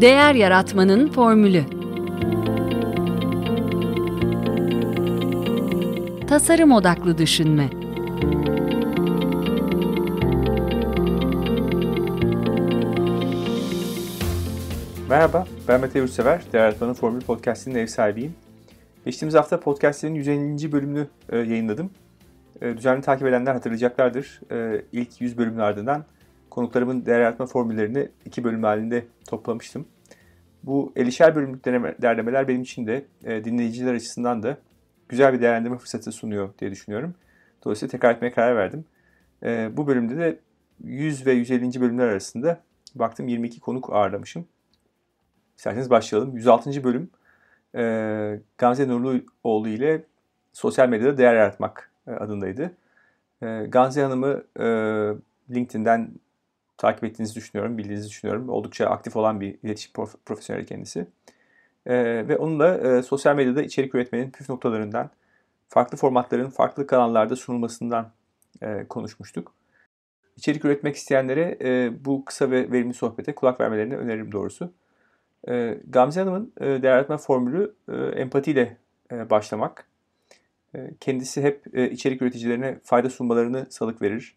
Değer Yaratmanın Formülü Tasarım Odaklı Düşünme Merhaba, ben Mete Yurtsever, Değer Yaratmanın Formülü Podcast'inin ev sahibiyim. Geçtiğimiz hafta podcast'lerin 150. bölümünü e, yayınladım. E, düzenli takip edenler hatırlayacaklardır. E, ilk 100 bölümün ardından konuklarımın değerlendirme formüllerini iki bölüm halinde toplamıştım. Bu elişer bölümlük derlemeler benim için de e, dinleyiciler açısından da güzel bir değerlendirme fırsatı sunuyor diye düşünüyorum. Dolayısıyla tekrar etmeye karar verdim. E, bu bölümde de 100 ve 150. bölümler arasında baktım 22 konuk ağırlamışım. İsterseniz başlayalım. 106. bölüm e, Gamze Nurluoğlu ile sosyal medyada değer yaratmak e, adındaydı. E, Gamze Hanım'ı e, LinkedIn'den takip ettiğinizi düşünüyorum, bildiğinizi düşünüyorum. Oldukça aktif olan bir iletişim prof- profesyoneli kendisi. E, ve onunla e, sosyal medyada içerik üretmenin püf noktalarından, farklı formatların farklı kanallarda sunulmasından e, konuşmuştuk. İçerik üretmek isteyenlere e, bu kısa ve verimli sohbete kulak vermelerini öneririm doğrusu. E, Gamze Hanım'ın e, değerlendirme formülü e, empatiyle e, başlamak. E, kendisi hep e, içerik üreticilerine fayda sunmalarını salık verir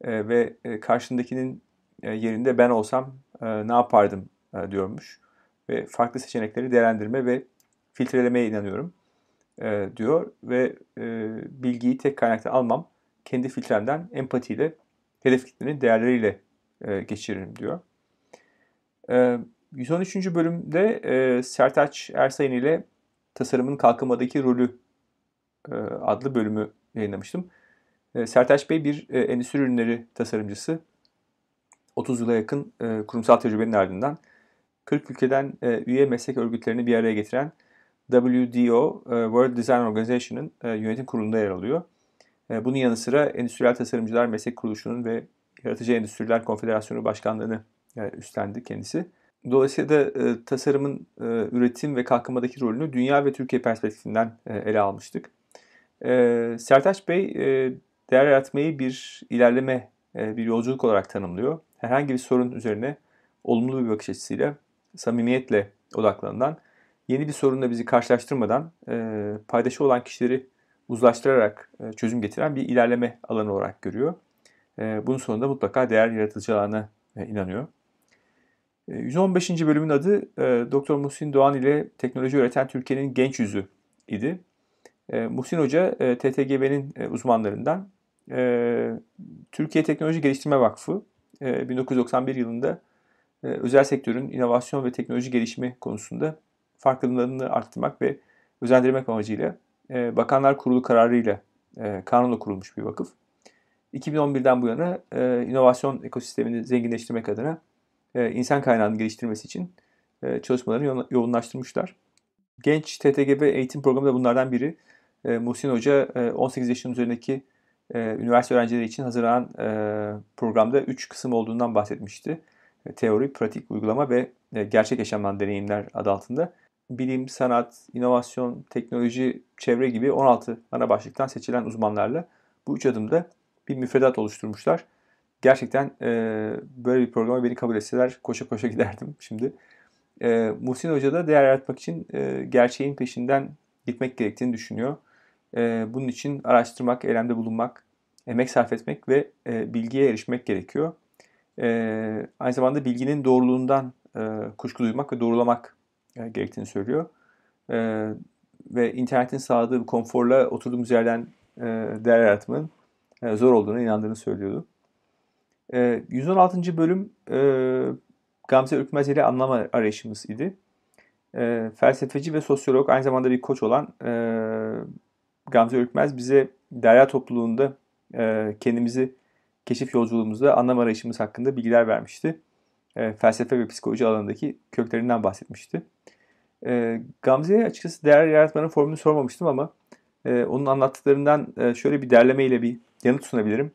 e, ve e, karşındakinin e, yerinde ben olsam e, ne yapardım e, diyormuş. Ve farklı seçenekleri değerlendirme ve filtrelemeye inanıyorum diyor. Ve bilgiyi tek kaynaktan almam. Kendi filtremden empatiyle hedef kitlenin değerleriyle geçiririm diyor. 113. bölümde e, Sertaç Ersayın ile Tasarımın Kalkınmadaki Rolü adlı bölümü yayınlamıştım. E, Sertaç Bey bir endüstri ürünleri tasarımcısı. 30 yıla yakın e, kurumsal tecrübenin ardından 40 ülkeden e, üye meslek örgütlerini bir araya getiren WDO, e, World Design Organization'ın e, yönetim kurulunda yer alıyor. E, bunun yanı sıra Endüstriyel Tasarımcılar Meslek Kuruluşu'nun ve Yaratıcı Endüstriler Konfederasyonu Başkanlığı'nı e, üstlendi kendisi. Dolayısıyla da e, tasarımın e, üretim ve kalkınmadaki rolünü dünya ve Türkiye perspektifinden e, ele almıştık. E, Sertaç Bey e, değer yaratmayı bir ilerleme e, bir yolculuk olarak tanımlıyor. Herhangi bir sorun üzerine olumlu bir bakış açısıyla, samimiyetle odaklanılan, yeni bir sorunla bizi karşılaştırmadan e, paydaşı olan kişileri uzlaştırarak e, çözüm getiren bir ilerleme alanı olarak görüyor. Bunun sonunda mutlaka değer yaratılacağına inanıyor. 115. bölümün adı Doktor Muhsin Doğan ile teknoloji üreten Türkiye'nin genç yüzü idi. Muhsin Hoca TTGB'nin uzmanlarından e, Türkiye Teknoloji Geliştirme Vakfı e, 1991 yılında e, özel sektörün inovasyon ve teknoloji gelişimi konusunda farkındalığını arttırmak ve özendirmek amacıyla e, Bakanlar Kurulu kararıyla e, kanunla kurulmuş bir vakıf. 2011'den bu yana e, inovasyon ekosistemini zenginleştirmek adına e, insan kaynağını geliştirmesi için e, çalışmalarını yoğunlaştırmışlar. Genç TTGB eğitim programı da bunlardan biri. E, Muhsin Hoca e, 18 yaşın üzerindeki e, üniversite öğrencileri için hazırlanan e, programda 3 kısım olduğundan bahsetmişti. E, teori, pratik, uygulama ve e, gerçek yaşamdan deneyimler adı altında. Bilim, sanat, inovasyon, teknoloji, çevre gibi 16 ana başlıktan seçilen uzmanlarla bu üç adımda bir müfredat oluşturmuşlar. Gerçekten e, böyle bir programı beni kabul etseler koşa koşa giderdim şimdi. E, Muhsin Hoca da değer yaratmak için e, gerçeğin peşinden gitmek gerektiğini düşünüyor. E, bunun için araştırmak, eylemde bulunmak, emek sarf etmek ve e, bilgiye erişmek gerekiyor. E, aynı zamanda bilginin doğruluğundan e, kuşku duymak ve doğrulamak e, gerektiğini söylüyor. E, ve internetin sağladığı bir konforla oturduğumuz yerden e, değer yaratmanın e, zor olduğunu inandığını söylüyordu. E, 116. bölüm e, Gamze Ürkmez ile anlam arayışımız idi. E, felsefeci ve sosyolog aynı zamanda bir koç olan e, Gamze Ürkmez bize Derya topluluğunda e, kendimizi keşif yolculuğumuzda anlam arayışımız hakkında bilgiler vermişti. E, felsefe ve psikoloji alanındaki köklerinden bahsetmişti. E, Gamze'ye açıkçası değer yaratmanın formunu sormamıştım ama e, onun anlattıklarından e, şöyle bir derlemeyle bir yanıt sunabilirim.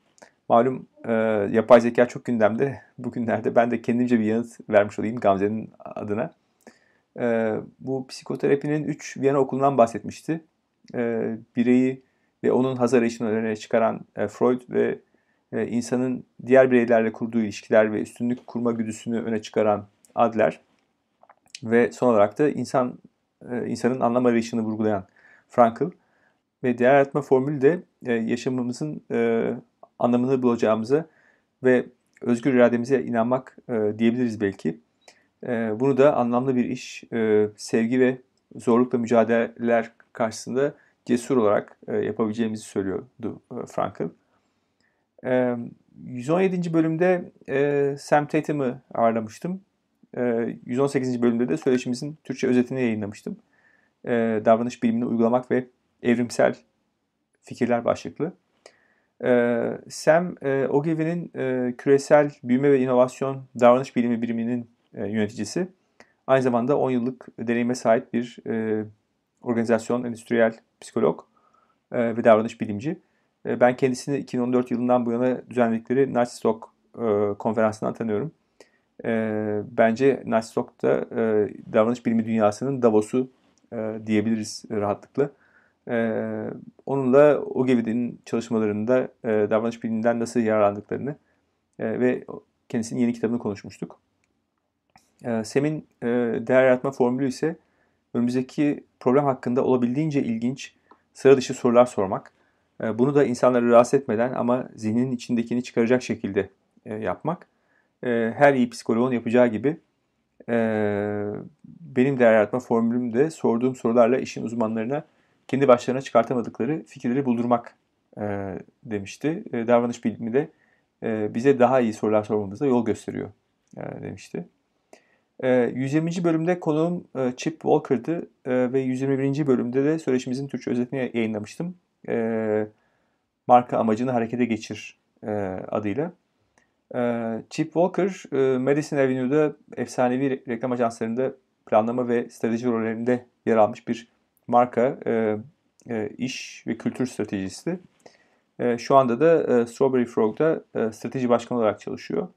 Malum e, yapay zeka çok gündemde. Bugünlerde ben de kendimce bir yanıt vermiş olayım Gamze'nin adına. E, bu psikoterapinin 3 Viyana okulundan bahsetmişti e, bireyi ve onun haz arayışını öne çıkaran e, Freud ve e, insanın diğer bireylerle kurduğu ilişkiler ve üstünlük kurma güdüsünü öne çıkaran Adler ve son olarak da insan e, insanın anlam arayışını vurgulayan Frankl ve diğer yaratma formülü de e, yaşamımızın e, anlamını bulacağımızı ve özgür irademize inanmak e, diyebiliriz belki. E, bunu da anlamlı bir iş, e, sevgi ve zorlukla mücadeleler karşısında cesur olarak e, yapabileceğimizi söylüyordu e, 117. E, bölümde e, Sam Tatum'ı ağırlamıştım. 118. bölümde de söyleşimizin Türkçe özetini yayınlamıştım. davranış bilimini uygulamak ve evrimsel fikirler başlıklı. Sam e, Ogilvy'nin küresel büyüme ve inovasyon davranış bilimi biriminin yöneticisi. Aynı zamanda 10 yıllık deneyime sahip bir organizasyon, endüstriyel psikolog e, ve davranış bilimci. E, ben kendisini 2014 yılından bu yana düzenledikleri Narsisok e, konferansından tanıyorum. E, bence Narsisok da e, davranış bilimi dünyasının Davos'u e, diyebiliriz rahatlıkla. E, onunla Ogilvy'nin çalışmalarında e, davranış biliminden nasıl yararlandıklarını e, ve kendisinin yeni kitabını konuşmuştuk. E, Sem'in e, değer yaratma formülü ise önümüzdeki problem hakkında olabildiğince ilginç, sıra dışı sorular sormak. E, bunu da insanları rahatsız etmeden ama zihnin içindekini çıkaracak şekilde e, yapmak. E, her iyi psikoloğun yapacağı gibi benim değer yaratma formülümde sorduğum sorularla işin uzmanlarına kendi başlarına çıkartamadıkları fikirleri buldurmak demişti. Davranış bilimi de bize daha iyi sorular sormamıza yol gösteriyor demişti. 120. Ee, bölümde konuğum e, Chip Walker'dı e, ve 121. bölümde de söyleşimizin Türkçe özetini yayınlamıştım. E, marka amacını harekete geçir adıyla. Chip Walker, Madison Avenue'da efsanevi reklam ajanslarında planlama ve strateji rollerinde yer almış bir marka, iş ve kültür stratejisti. Şu anda da Strawberry Frog'da strateji başkanı olarak çalışıyor.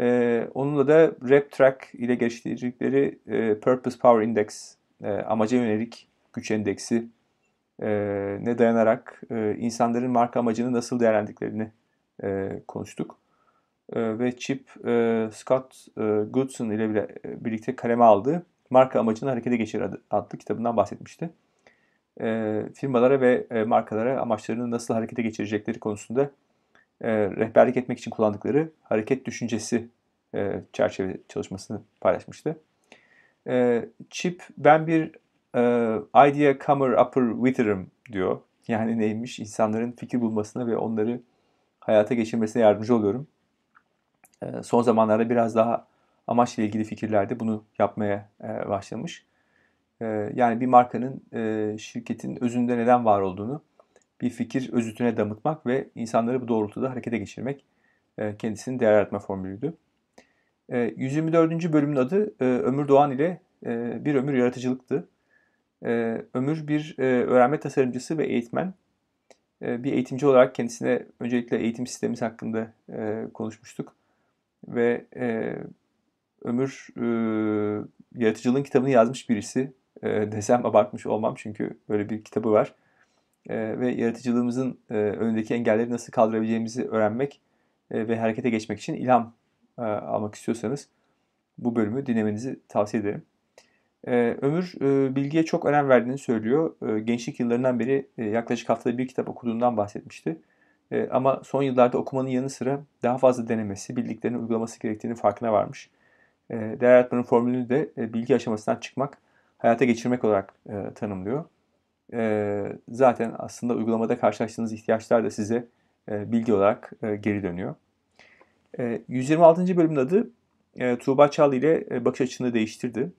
E, onunla da rap Track ile geliştirecekleri e, Purpose Power Index, e, amaca yönelik güç endeksi e, ne dayanarak e, insanların marka amacını nasıl değerlendiklerini e, konuştuk. E, ve Chip e, Scott e, Goodson ile bile, e, birlikte kaleme aldı. Marka amacını harekete geçir adlı, adlı kitabından bahsetmişti. E, firmalara ve e, markalara amaçlarını nasıl harekete geçirecekleri konusunda e, rehberlik etmek için kullandıkları hareket düşüncesi e, çerçeve çalışmasını paylaşmıştı. E, Chip ben bir e, idea comer upper witherim diyor. Yani neymiş? İnsanların fikir bulmasına ve onları hayata geçirmesine yardımcı oluyorum. E, son zamanlarda biraz daha amaçla ilgili fikirlerde bunu yapmaya e, başlamış. E, yani bir markanın, e, şirketin özünde neden var olduğunu bir fikir özütüne damıtmak ve insanları bu doğrultuda harekete geçirmek e, kendisinin değer yaratma formülüydü. 124. E, bölümün adı e, Ömür Doğan ile Bir Ömür Yaratıcılıktı. Ömür bir öğrenme tasarımcısı ve eğitmen. Bir eğitimci olarak kendisine öncelikle eğitim sistemimiz hakkında konuşmuştuk. Ve Ömür yaratıcılığın kitabını yazmış birisi desem abartmış olmam çünkü böyle bir kitabı var. Ee, ve yaratıcılığımızın e, önündeki engelleri nasıl kaldırabileceğimizi öğrenmek e, ve harekete geçmek için ilham e, almak istiyorsanız bu bölümü dinlemenizi tavsiye ederim. Ömür bilgiye çok önem verdiğini söylüyor. gençlik yıllarından beri yaklaşık haftada bir kitap okuduğundan bahsetmişti. ama son yıllarda okumanın yanı sıra daha fazla denemesi, bildiklerini uygulaması gerektiğini farkına varmış. E, değer yaratmanın formülünü de bilgi aşamasından çıkmak, hayata geçirmek olarak tanımlıyor e, zaten aslında uygulamada karşılaştığınız ihtiyaçlar da size e, bilgi olarak e, geri dönüyor. E, ee, 126. bölümün adı e, Tuğba Çal ile e, bakış açını değiştirdi.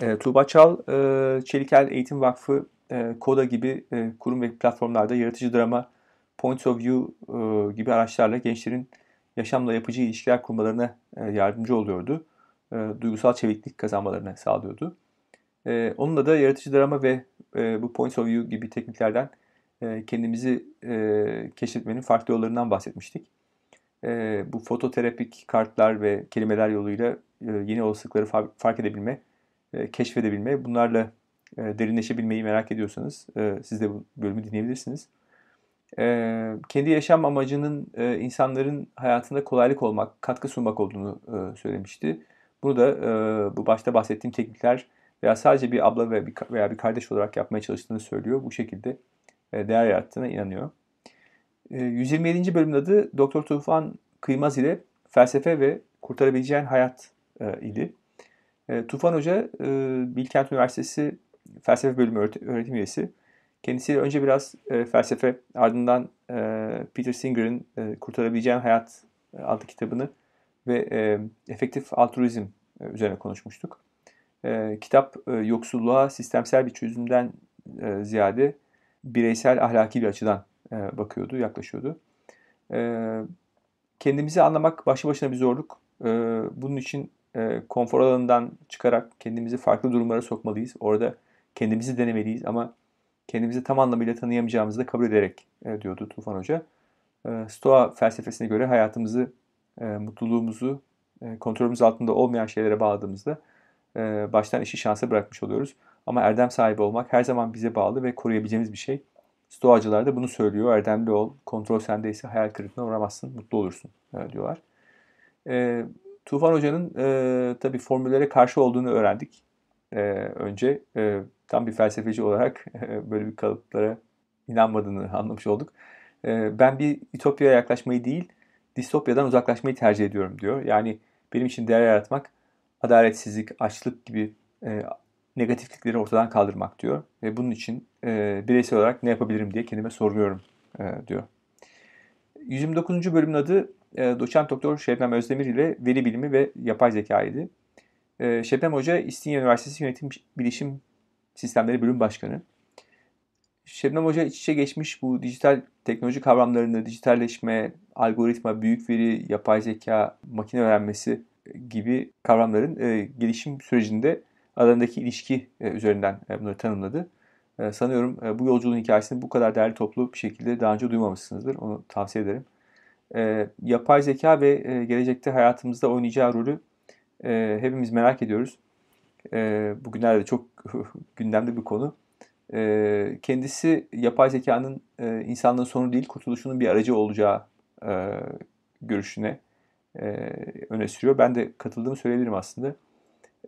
E, Tuğba Çal, e, Çelikel Eğitim Vakfı, e, Koda gibi e, kurum ve platformlarda yaratıcı drama, point of view e, gibi araçlarla gençlerin yaşamla yapıcı ilişkiler kurmalarına e, yardımcı oluyordu. E, duygusal çeviklik kazanmalarını sağlıyordu. E, onunla da yaratıcı drama ve e, bu points of view gibi tekniklerden e, kendimizi e, keşfetmenin farklı yollarından bahsetmiştik. E, bu fototerapik kartlar ve kelimeler yoluyla e, yeni olasılıkları fa- fark edebilme, e, keşfedebilme, bunlarla e, derinleşebilmeyi merak ediyorsanız e, siz de bu bölümü dinleyebilirsiniz. E, kendi yaşam amacının e, insanların hayatında kolaylık olmak, katkı sunmak olduğunu e, söylemişti. Bunu da e, bu başta bahsettiğim teknikler veya sadece bir abla veya bir, veya bir kardeş olarak yapmaya çalıştığını söylüyor. Bu şekilde e, değer yarattığına inanıyor. 127. E, bölümün adı Doktor Tufan Kıymaz ile Felsefe ve Kurtarabileceğin Hayat e, idi. Tufan Hoca Bilkent Üniversitesi Felsefe Bölümü öğretim üyesi. Kendisiyle önce biraz felsefe ardından Peter Singer'ın Kurtarabileceğin Hayat adlı kitabını ve efektif altruizm üzerine konuşmuştuk e, kitap e, yoksulluğa sistemsel bir çözümden e, ziyade bireysel ahlaki bir açıdan e, bakıyordu, yaklaşıyordu. E, kendimizi anlamak başlı başına bir zorluk. E, bunun için e, konfor alanından çıkarak kendimizi farklı durumlara sokmalıyız. Orada kendimizi denemeliyiz ama kendimizi tam anlamıyla tanıyamayacağımızı da kabul ederek e, diyordu Tufan Hoca. E, Stoa felsefesine göre hayatımızı, e, mutluluğumuzu e, kontrolümüz altında olmayan şeylere bağladığımızda e, baştan işi şansa bırakmış oluyoruz. Ama erdem sahibi olmak her zaman bize bağlı ve koruyabileceğimiz bir şey. Stoacılar da bunu söylüyor. Erdemli ol, kontrol sendeyse hayal kırıklığına uğramazsın, mutlu olursun e, diyorlar. E, Tufan Hoca'nın e, tabii formüllere karşı olduğunu öğrendik e, önce. E, tam bir felsefeci olarak e, böyle bir kalıplara inanmadığını anlamış olduk. E, ben bir ütopyaya yaklaşmayı değil, distopyadan uzaklaşmayı tercih ediyorum diyor. Yani benim için değer yaratmak adaletsizlik, açlık gibi e, negatiflikleri ortadan kaldırmak diyor. Ve bunun için e, bireysel olarak ne yapabilirim diye kendime soruyorum e, diyor. 129. bölümün adı e, doçent doktor Şebnem Özdemir ile veri bilimi ve yapay zeka idi. E, Şebnem Hoca İstinye Üniversitesi Yönetim Bilişim Sistemleri Bölüm Başkanı. Şebnem Hoca iç içe geçmiş bu dijital teknoloji kavramlarını, dijitalleşme, algoritma, büyük veri, yapay zeka, makine öğrenmesi gibi kavramların e, gelişim sürecinde aralarındaki ilişki e, üzerinden e, bunları tanımladı. E, sanıyorum e, bu yolculuğun hikayesini bu kadar değerli toplu bir şekilde daha önce duymamışsınızdır. Onu tavsiye ederim. E, yapay zeka ve e, gelecekte hayatımızda oynayacağı rolü e, hepimiz merak ediyoruz. E, bugünlerde çok gündemde bir konu. E, kendisi yapay zekanın e, insanlığın sonu değil kurtuluşunun bir aracı olacağı e, görüşüne e, öne sürüyor. Ben de katıldığımı söyleyebilirim aslında.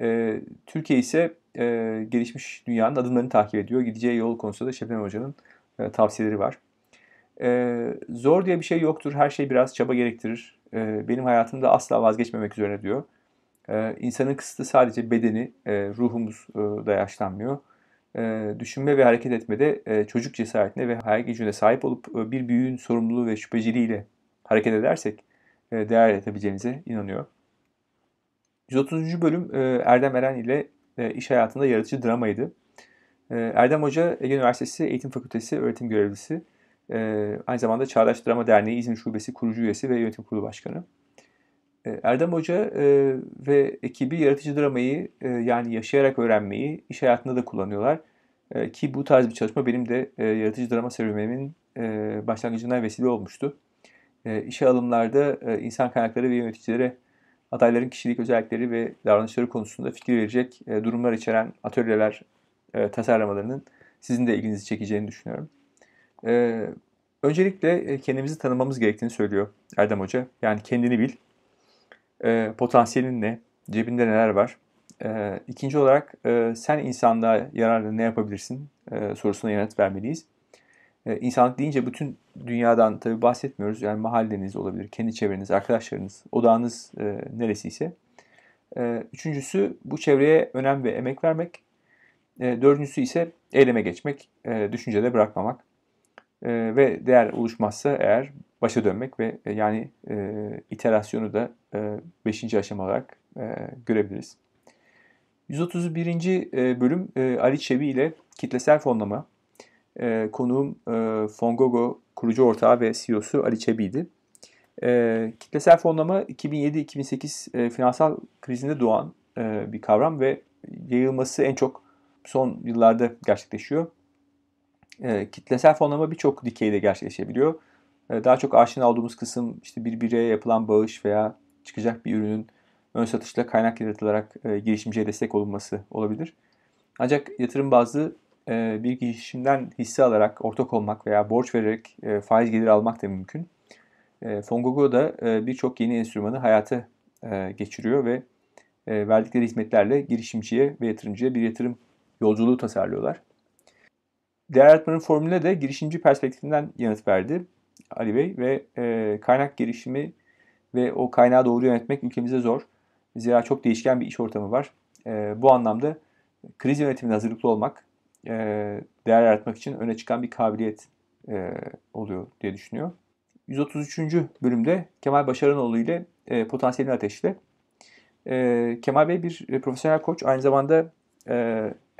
E, Türkiye ise e, gelişmiş dünyanın adımlarını takip ediyor. Gideceği yol konusunda da Şebnem Hoca'nın e, tavsiyeleri var. E, zor diye bir şey yoktur. Her şey biraz çaba gerektirir. E, benim hayatımda asla vazgeçmemek üzere diyor. E, insanın kısıtı sadece bedeni, e, ruhumuz e, da yaşlanmıyor. E, düşünme ve hareket etmede e, çocuk cesaretine ve hayal gücüne sahip olup e, bir büyüğün sorumluluğu ve şüpheciliğiyle hareket edersek e, değer yaratabileceğinize inanıyorum. 130. bölüm e, Erdem Eren ile e, iş hayatında yaratıcı dramaydı. Erdem Hoca Ege Üniversitesi Eğitim Fakültesi öğretim görevlisi. Aynı zamanda Çağdaş Drama Derneği İzmir Şubesi kurucu üyesi ve yönetim kurulu başkanı. Erdem Hoca ve ekibi yaratıcı dramayı yani yaşayarak öğrenmeyi iş hayatında da kullanıyorlar. Ki bu tarz bir çalışma benim de yaratıcı drama serüvenimin başlangıcından vesile olmuştu e, işe alımlarda e, insan kaynakları ve yöneticilere adayların kişilik özellikleri ve davranışları konusunda fikir verecek e, durumlar içeren atölyeler e, tasarlamalarının sizin de ilginizi çekeceğini düşünüyorum. E, öncelikle e, kendimizi tanımamız gerektiğini söylüyor Erdem Hoca. Yani kendini bil, e, potansiyelin ne, cebinde neler var. E, ikinci olarak e, sen insanlığa yararlı ne yapabilirsin e, sorusuna yanıt vermeliyiz. E, insanlık deyince bütün dünyadan tabi bahsetmiyoruz. Yani mahalleniz olabilir, kendi çevreniz, arkadaşlarınız, odağınız e, neresiyse. E, üçüncüsü bu çevreye önem ve emek vermek. E, dördüncüsü ise eyleme geçmek, e, düşüncede bırakmamak. E, ve değer oluşmazsa eğer başa dönmek ve e, yani e, iterasyonu da e, beşinci aşama olarak e, görebiliriz. 131. E, bölüm e, Ali Çebi ile kitlesel fonlama, e, konuğum e, Fongogo kurucu ortağı ve CEO'su Ali Çebi'ydi. E, kitlesel fonlama 2007-2008 e, finansal krizinde doğan e, bir kavram ve yayılması en çok son yıllarda gerçekleşiyor. E, kitlesel fonlama birçok dikeyde gerçekleşebiliyor. E, daha çok aşina olduğumuz kısım işte bir bireye yapılan bağış veya çıkacak bir ürünün ön satışla kaynak yaratılarak e, girişimciye destek olunması olabilir. Ancak yatırım bazlı e, bir girişimden hisse alarak, ortak olmak veya borç vererek e, faiz geliri almak da mümkün. Fongogo e, da birçok yeni enstrümanı hayata geçiriyor ve verdikleri hizmetlerle girişimciye ve yatırımcıya bir yatırım yolculuğu tasarlıyorlar. Değer yaratmanın formülüne de girişimci perspektifinden yanıt verdi Ali Bey ve kaynak girişimi ve o kaynağı doğru yönetmek ülkemizde zor. Zira çok değişken bir iş ortamı var. bu anlamda kriz yönetimine hazırlıklı olmak, e, değer yaratmak için öne çıkan bir kabiliyet e, oluyor diye düşünüyor. 133. bölümde Kemal Başaranoğlu ile e, potansiyelini ateşle. E, Kemal Bey bir e, profesyonel koç. Aynı zamanda e,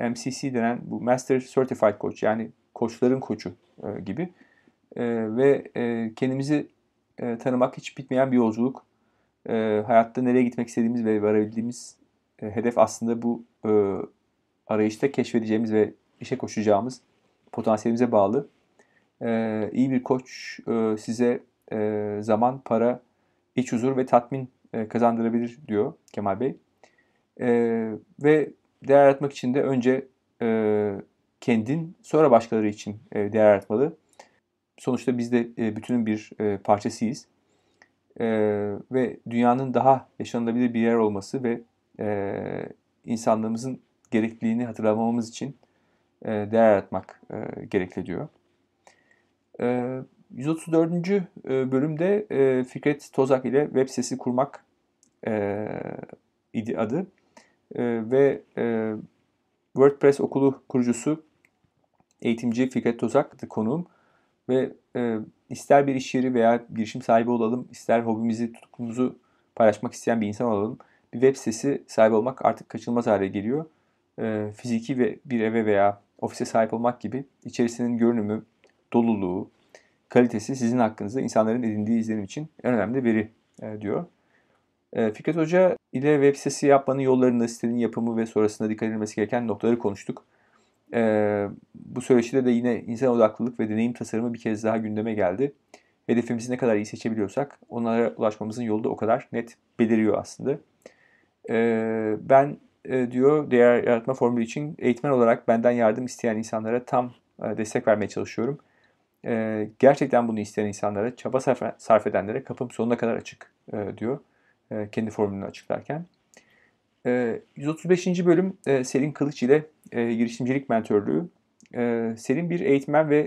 MCC denen bu Master Certified Coach yani koçların koçu e, gibi. E, ve e, kendimizi e, tanımak hiç bitmeyen bir yolculuk. E, hayatta nereye gitmek istediğimiz ve varabildiğimiz e, hedef aslında bu e, arayışta keşfedeceğimiz ve işe koşacağımız potansiyelimize bağlı. Ee, iyi bir koç e, size e, zaman, para, iç huzur ve tatmin e, kazandırabilir diyor Kemal Bey. E, ve değer yaratmak için de önce e, kendin sonra başkaları için e, değer yaratmalı. Sonuçta biz de e, bütünün bir e, parçasıyız. E, ve dünyanın daha yaşanılabilir bir yer olması ve e, insanlığımızın gerekliliğini hatırlamamamız için e, değer yaratmak e, gerekli diyor. 134. E, e, bölümde Fikret Tozak ile web sitesi kurmak e, idi adı ve WordPress okulu kurucusu eğitimci Fikret Tozak'tı konuğum ve ister bir iş yeri veya girişim sahibi olalım, ister hobimizi, tutkumuzu paylaşmak isteyen bir insan olalım. Bir web sitesi sahibi olmak artık kaçınılmaz hale geliyor. fiziki ve bir eve veya ofise sahip olmak gibi içerisinin görünümü, doluluğu, kalitesi sizin hakkınızda insanların edindiği izlenim için en önemli biri e, diyor. E, Fikret Hoca ile web sitesi yapmanın yollarını, sitenin yapımı ve sonrasında dikkat edilmesi gereken noktaları konuştuk. E, bu süreçte de yine insan odaklılık ve deneyim tasarımı bir kez daha gündeme geldi. Hedefimizi ne kadar iyi seçebiliyorsak onlara ulaşmamızın yolu da o kadar net beliriyor aslında. ben e, diyor değer yaratma formülü için eğitmen olarak benden yardım isteyen insanlara tam e, destek vermeye çalışıyorum. E, gerçekten bunu isteyen insanlara, çaba sarf, edenlere kapım sonuna kadar açık diyor kendi formülünü açıklarken. 135. bölüm Selin Kılıç ile girişimcilik mentörlüğü. Selin bir eğitmen ve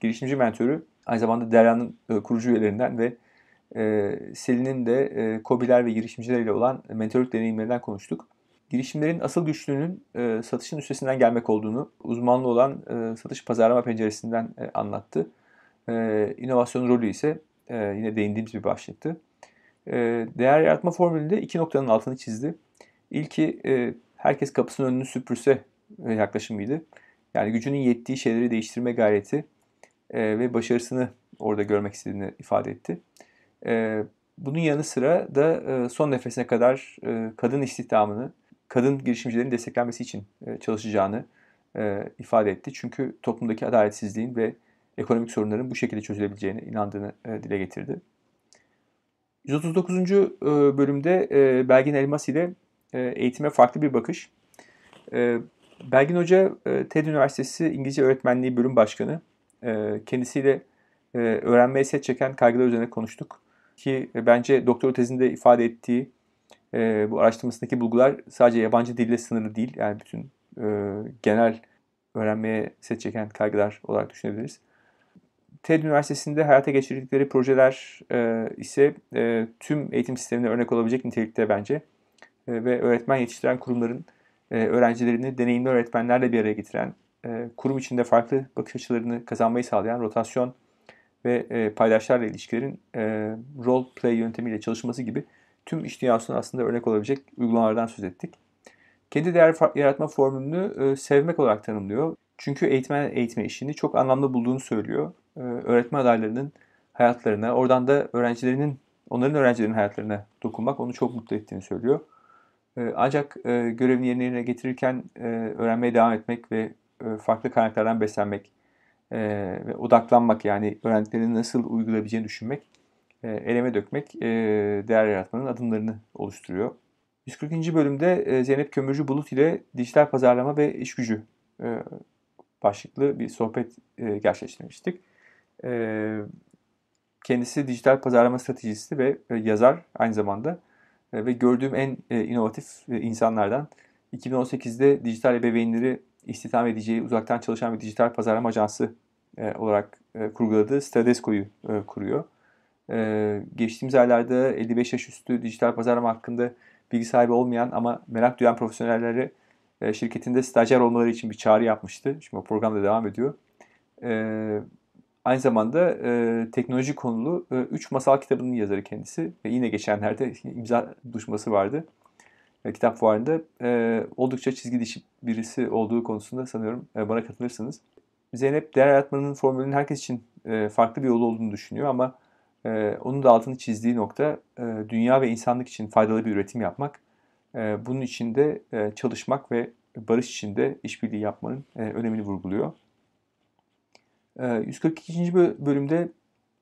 girişimci mentörü. Aynı zamanda Derya'nın kurucu üyelerinden ve Selin'in de Kobiler ve girişimciler ile olan mentörlük deneyimlerinden konuştuk girişimlerin asıl güçlüğünün e, satışın üstesinden gelmek olduğunu uzmanlı olan e, satış pazarlama penceresinden e, anlattı. E, inovasyon rolü ise e, yine değindiğimiz bir başlıktı. E, değer yaratma formülünde iki noktanın altını çizdi. İlki e, herkes kapısının önünü süpürse e, yaklaşımıydı. Yani gücünün yettiği şeyleri değiştirme gayreti e, ve başarısını orada görmek istediğini ifade etti. E, bunun yanı sıra da e, son nefesine kadar e, kadın istihdamını kadın girişimcilerin desteklenmesi için e, çalışacağını e, ifade etti. Çünkü toplumdaki adaletsizliğin ve ekonomik sorunların bu şekilde çözülebileceğine inandığını e, dile getirdi. 139. bölümde Belgin Elmas ile eğitime farklı bir bakış. Belgin Hoca TED Üniversitesi İngilizce Öğretmenliği Bölüm Başkanı. Kendisiyle öğrenmeye set çeken kaygılar üzerine konuştuk. Ki bence doktora tezinde ifade ettiği e, bu araştırmasındaki bulgular sadece yabancı dille sınırlı değil. Yani bütün e, genel öğrenmeye set çeken kaygılar olarak düşünebiliriz. TED Üniversitesi'nde hayata geçirdikleri projeler e, ise e, tüm eğitim sistemine örnek olabilecek nitelikte bence. E, ve öğretmen yetiştiren kurumların e, öğrencilerini deneyimli öğretmenlerle bir araya getiren, e, kurum içinde farklı bakış açılarını kazanmayı sağlayan rotasyon ve e, paydaşlarla ilişkilerin e, role play yöntemiyle çalışması gibi tüm iş dünyasına aslında örnek olabilecek uygulamalardan söz ettik. Kendi değer yaratma formülünü e, sevmek olarak tanımlıyor. Çünkü eğitmen eğitme işini çok anlamlı bulduğunu söylüyor. E, öğretmen adaylarının hayatlarına, oradan da öğrencilerinin, onların öğrencilerinin hayatlarına dokunmak onu çok mutlu ettiğini söylüyor. E, ancak e, görevini yerine getirirken e, öğrenmeye devam etmek ve e, farklı kaynaklardan beslenmek e, ve odaklanmak yani öğrendiklerini nasıl uygulayabileceğini düşünmek e, eleme dökmek e, değer yaratmanın adımlarını oluşturuyor. 140. bölümde e, Zeynep Kömürcü Bulut ile dijital pazarlama ve iş gücü başlıklı bir sohbet gerçekleştirmiştik. Kendisi dijital pazarlama stratejisi ve yazar aynı zamanda ve gördüğüm en inovatif insanlardan 2018'de dijital ebeveynleri istihdam edeceği uzaktan çalışan bir dijital pazarlama ajansı olarak kurguladığı Stradesco'yu kuruyor. Ee, geçtiğimiz aylarda 55 yaş üstü dijital pazarlama hakkında bilgi sahibi olmayan ama merak duyan profesyonelleri e, şirketinde stajyer olmaları için bir çağrı yapmıştı. Şimdi o program da devam ediyor. Ee, aynı zamanda e, teknoloji konulu 3 e, masal kitabının yazarı kendisi. Ve yine geçenlerde imza duşması vardı. E, kitap fuarında e, oldukça çizgi dişi birisi olduğu konusunda sanıyorum e, bana katılırsınız. Zeynep değer yaratmanın formülünün herkes için e, farklı bir yolu olduğunu düşünüyor ama e, onun da altını çizdiği nokta e, dünya ve insanlık için faydalı bir üretim yapmak. E, bunun için de e, çalışmak ve barış içinde işbirliği yapmanın e, önemini vurguluyor. E, ee, 142. bölümde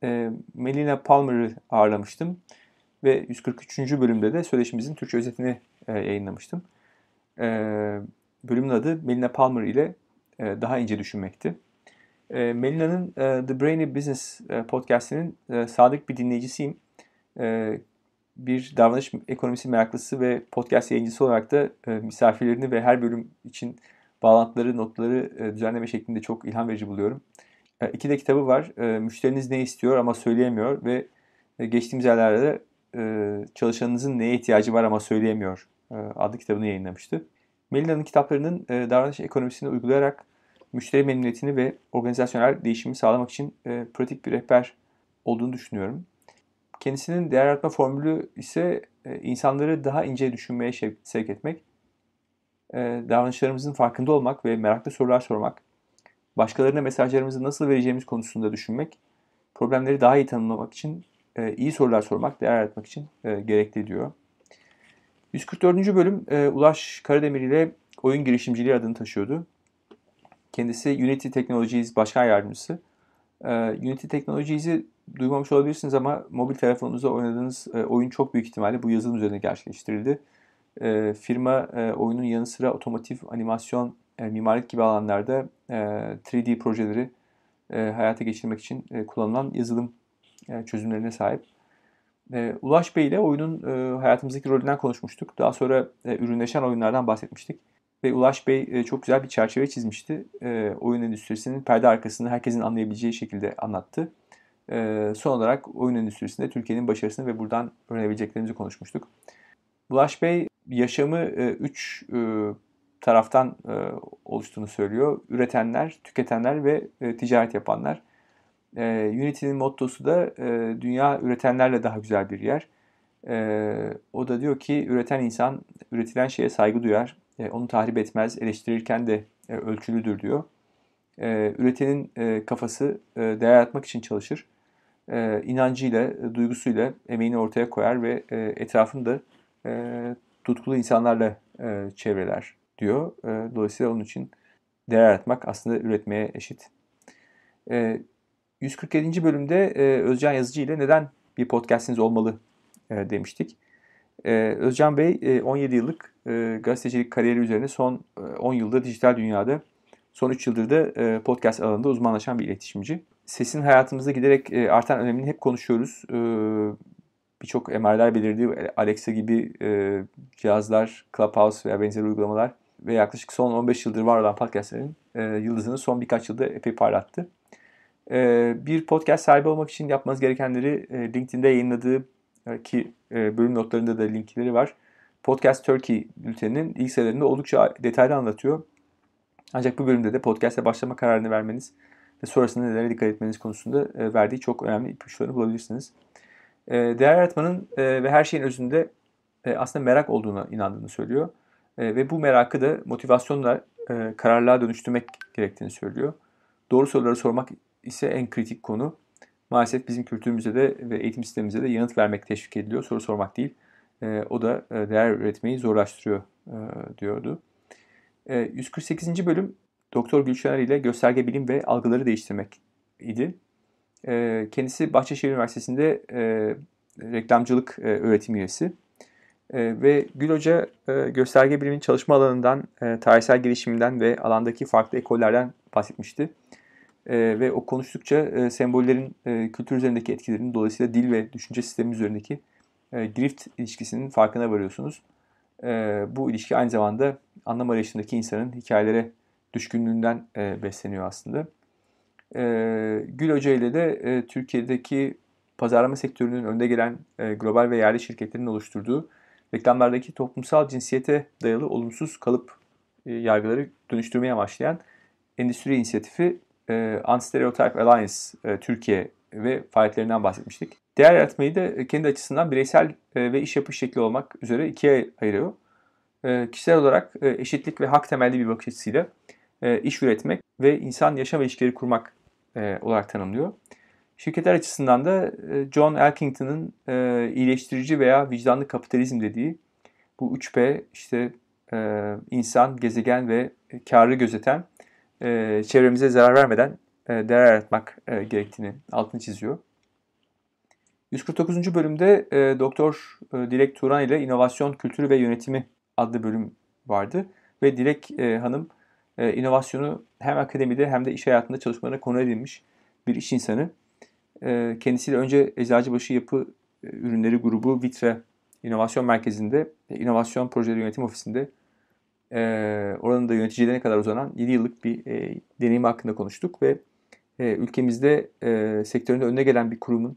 e, Melina Palmer'ı ağırlamıştım ve 143. bölümde de söyleşimizin Türkçe özetini e, yayınlamıştım. E, bölümün adı Melina Palmer ile e, Daha ince Düşünmekti. Ee, Melina'nın e, The Brainy Business e, podcastinin e, sadık bir dinleyicisiyim. bir davranış ekonomisi meraklısı ve podcast yayıncısı olarak da misafirlerini ve her bölüm için bağlantıları, notları düzenleme şeklinde çok ilham verici buluyorum. İki de kitabı var. müşteriniz ne istiyor ama söyleyemiyor ve geçtiğimiz aylarda çalışanınızın neye ihtiyacı var ama söyleyemiyor e, adlı kitabını yayınlamıştı. Melina'nın kitaplarının davranış ekonomisini uygulayarak müşteri memnuniyetini ve organizasyonel değişimi sağlamak için e, pratik bir rehber olduğunu düşünüyorum. Kendisinin değer yaratma formülü ise e, insanları daha ince düşünmeye sevk etmek, e, davranışlarımızın farkında olmak ve meraklı sorular sormak, başkalarına mesajlarımızı nasıl vereceğimiz konusunda düşünmek, problemleri daha iyi tanımlamak için e, iyi sorular sormak, değer yaratmak için e, gerekli diyor. 144. bölüm e, Ulaş Karademir ile oyun girişimciliği adını taşıyordu. Kendisi Unity Technologies Başkan Yardımcısı. Ee, Unity Technologies'i duymamış olabilirsiniz ama mobil telefonunuzda oynadığınız e, oyun çok büyük ihtimalle bu yazılım üzerine gerçekleştirildi. Ee, firma e, oyunun yanı sıra otomotiv, animasyon, e, mimarlık gibi alanlarda 3D projeleri hayata geçirmek için kullanılan yazılım çözümlerine sahip. Ulaş Bey ile oyunun e, hayatımızdaki rolünden konuşmuştuk. Daha sonra e, ürünleşen oyunlardan bahsetmiştik. Ve Ulaş Bey e, çok güzel bir çerçeve çizmişti. E, oyun endüstrisinin perde arkasını herkesin anlayabileceği şekilde anlattı. E, son olarak oyun endüstrisinde Türkiye'nin başarısını ve buradan öğrenebileceklerimizi konuşmuştuk. Ulaş Bey yaşamı 3 taraftan oluştuğunu söylüyor. Üretenler, tüketenler ve ticaret yapanlar. Unity'nin mottosu da dünya üretenlerle daha güzel bir yer. O da diyor ki üreten insan üretilen şeye saygı duyar, e, onu tahrip etmez, eleştirirken de e, ölçülüdür diyor. E, üretenin kafası değer yaratmak için çalışır. E, inancıyla, e, duygusuyla emeğini ortaya koyar ve e, etrafını da tutkulu insanlarla çevreler diyor. dolayısıyla onun için değer yaratmak aslında üretmeye eşit. 147. bölümde Özcan Yazıcı ile neden bir podcastiniz olmalı demiştik. Ee, Özcan Bey 17 e, yıllık e, gazetecilik kariyeri üzerine son 10 e, yılda dijital dünyada, son 3 yıldır da e, podcast alanında uzmanlaşan bir iletişimci. Sesin hayatımızda giderek e, artan önemini hep konuşuyoruz. E, Birçok emarlar belirdi. Alexa gibi e, cihazlar, Clubhouse veya benzeri uygulamalar ve yaklaşık son 15 yıldır var olan podcastlerin e, yıldızını son birkaç yılda epey parlattı. E, bir podcast sahibi olmak için yapmanız gerekenleri e, LinkedIn'de yayınladığı ee, ki e, bölüm notlarında da linkleri var. Podcast Turkey bülteninin ilk sayılarında oldukça detaylı anlatıyor. Ancak bu bölümde de podcast'e başlama kararını vermeniz ve sonrasında nelere dikkat etmeniz konusunda e, verdiği çok önemli ipuçlarını bulabilirsiniz. E, değer yaratmanın e, ve her şeyin özünde aslında merak olduğuna inandığını söylüyor. ve bu merakı da motivasyonla e, dönüştürmek gerektiğini söylüyor. Doğru soruları sormak ise en kritik konu maalesef bizim kültürümüze de ve eğitim sistemimize de yanıt vermek teşvik ediliyor. Soru sormak değil. E, o da e, değer üretmeyi zorlaştırıyor e, diyordu. E, 148. bölüm Doktor Gülşener ile gösterge bilim ve algıları değiştirmek idi. E, kendisi Bahçeşehir Üniversitesi'nde e, reklamcılık e, öğretim üyesi. E, ve Gül Hoca e, gösterge bilimin çalışma alanından, e, tarihsel gelişiminden ve alandaki farklı ekollerden bahsetmişti e, ve o konuştukça e, sembollerin e, kültür üzerindeki etkilerini dolayısıyla dil ve düşünce sistemi üzerindeki e, grift ilişkisinin farkına varıyorsunuz. E, bu ilişki aynı zamanda anlam arayışındaki insanın hikayelere düşkünlüğünden e, besleniyor aslında. E, Gül Hoca ile de e, Türkiye'deki pazarlama sektörünün önde gelen e, global ve yerli şirketlerin oluşturduğu reklamlardaki toplumsal cinsiyete dayalı olumsuz kalıp e, yargıları dönüştürmeye başlayan endüstri inisiyatifi e, Anti-Stereotype Alliance e, Türkiye ve faaliyetlerinden bahsetmiştik. Değer yaratmayı da kendi açısından bireysel e, ve iş yapış şekli olmak üzere ikiye ayırıyor. E, kişisel olarak e, eşitlik ve hak temelli bir bakış açısıyla e, iş üretmek ve insan yaşam ilişkileri kurmak e, olarak tanımlıyor. Şirketler açısından da e, John Elkington'ın e, iyileştirici veya vicdanlı kapitalizm dediği bu 3P işte e, insan, gezegen ve karı gözeten e, çevremize zarar vermeden e, değer yaratmak e, gerektiğini altını çiziyor. 149. bölümde e, Doktor e, Dilek Turan ile İnovasyon Kültürü ve Yönetimi adlı bölüm vardı ve Dilek e, Hanım e, inovasyonu hem akademide hem de iş hayatında çalışmalarına konu edilmiş bir iş insanı. E, kendisiyle önce Eczacıbaşı Yapı e, Ürünleri Grubu Vitre İnovasyon Merkezi'nde, e, İnovasyon Projeleri Yönetim Ofisi'nde e, oranın da yöneticilerine kadar uzanan 7 yıllık bir e, deneyim hakkında konuştuk ve e, ülkemizde e, sektöründe önüne gelen bir kurumun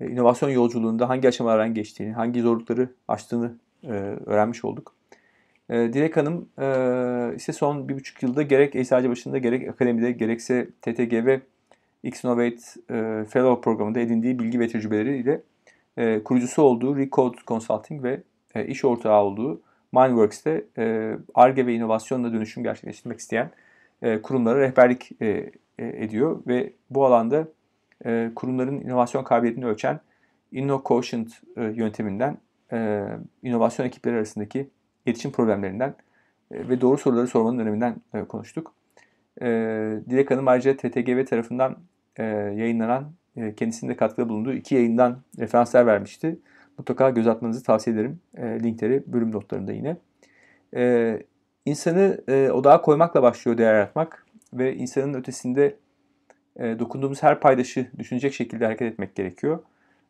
e, inovasyon yolculuğunda hangi aşamalardan geçtiğini, hangi zorlukları aştığını e, öğrenmiş olduk. E, Dilek Hanım e, ise son bir buçuk yılda gerek Eczacı başında gerek akademide gerekse TTG ve Xnovate e, Fellow programında edindiği bilgi ve tecrübeleriyle e, kurucusu olduğu Recode Consulting ve e, iş ortağı olduğu MindWorks'te ARGE e, ve inovasyonla dönüşüm gerçekleştirmek isteyen e, kurumlara rehberlik e, e, ediyor ve bu alanda e, kurumların inovasyon kabiliyetini ölçen InnoQuotient e, yönteminden e, inovasyon ekipleri arasındaki iletişim problemlerinden e, ve doğru soruları sormanın öneminden e, konuştuk. E, Dilek Hanım ayrıca TTGV tarafından e, yayınlanan e, kendisinin de katkıda bulunduğu iki yayından referanslar vermişti mutlaka göz atmanızı tavsiye ederim. E, linkleri bölüm notlarında yine. E, insanı e, odağa koymakla başlıyor değer yaratmak ve insanın ötesinde e, dokunduğumuz her paydaşı düşünecek şekilde hareket etmek gerekiyor.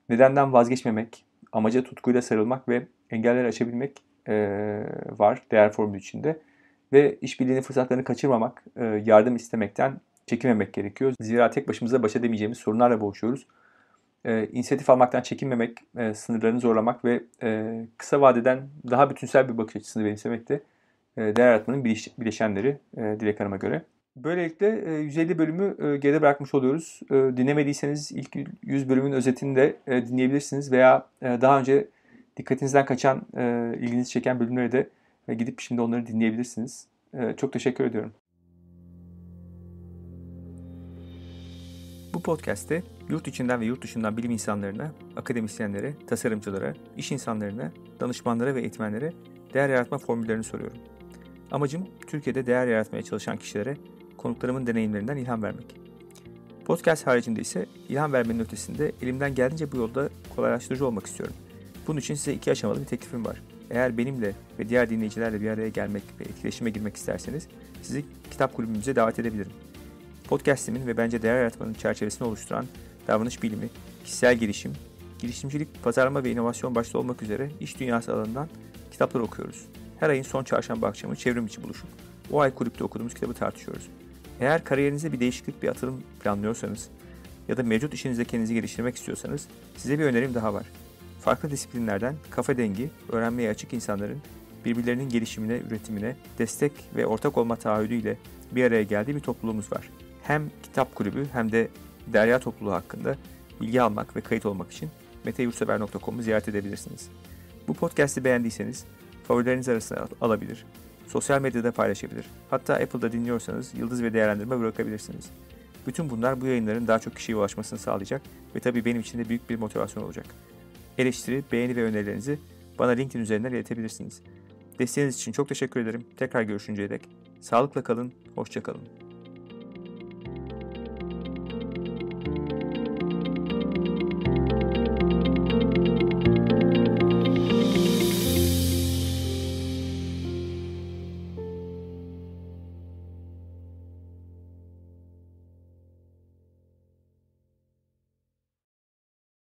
Nedenden vazgeçmemek, amaca tutkuyla sarılmak ve engelleri aşabilmek e, var değer formülü içinde. Ve işbirliğinin fırsatlarını kaçırmamak, e, yardım istemekten çekinmemek gerekiyor. Zira tek başımıza baş edemeyeceğimiz sorunlarla boğuşuyoruz e, inisiyatif almaktan çekinmemek, e, sınırlarını zorlamak ve e, kısa vadeden daha bütünsel bir bakış açısını benimsemek de e, değer yaratmanın bileşenleri e, Dilek Hanım'a göre. Böylelikle 150 e, bölümü e, geride bırakmış oluyoruz. E, dinlemediyseniz ilk 100 bölümün özetini de dinleyebilirsiniz veya daha önce dikkatinizden kaçan, ilginizi çeken bölümleri de gidip şimdi onları dinleyebilirsiniz. Çok teşekkür ediyorum. Bu podcast'te yurt içinden ve yurt dışından bilim insanlarına, akademisyenlere, tasarımcılara, iş insanlarına, danışmanlara ve eğitmenlere değer yaratma formüllerini soruyorum. Amacım Türkiye'de değer yaratmaya çalışan kişilere konuklarımın deneyimlerinden ilham vermek. Podcast haricinde ise ilham vermenin ötesinde elimden geldiğince bu yolda kolaylaştırıcı olmak istiyorum. Bunun için size iki aşamalı bir teklifim var. Eğer benimle ve diğer dinleyicilerle bir araya gelmek ve etkileşime girmek isterseniz sizi kitap kulübümüze davet edebilirim. Podcast'imin ve bence değer yaratmanın çerçevesini oluşturan davranış bilimi, kişisel gelişim, girişimcilik, pazarlama ve inovasyon başta olmak üzere iş dünyası alanından kitaplar okuyoruz. Her ayın son çarşamba akşamı çevrim içi buluşup o ay kulüpte okuduğumuz kitabı tartışıyoruz. Eğer kariyerinize bir değişiklik, bir atılım planlıyorsanız ya da mevcut işinizde kendinizi geliştirmek istiyorsanız size bir önerim daha var. Farklı disiplinlerden kafa dengi, öğrenmeye açık insanların birbirlerinin gelişimine, üretimine destek ve ortak olma taahhüdüyle bir araya geldiği bir topluluğumuz var hem kitap kulübü hem de Derya topluluğu hakkında bilgi almak ve kayıt olmak için meteyursever.com'u ziyaret edebilirsiniz. Bu podcast'i beğendiyseniz favorileriniz arasına alabilir, sosyal medyada paylaşabilir, hatta Apple'da dinliyorsanız yıldız ve değerlendirme bırakabilirsiniz. Bütün bunlar bu yayınların daha çok kişiye ulaşmasını sağlayacak ve tabii benim için de büyük bir motivasyon olacak. Eleştiri, beğeni ve önerilerinizi bana LinkedIn üzerinden iletebilirsiniz. Desteğiniz için çok teşekkür ederim. Tekrar görüşünceye dek sağlıkla kalın, hoşça kalın.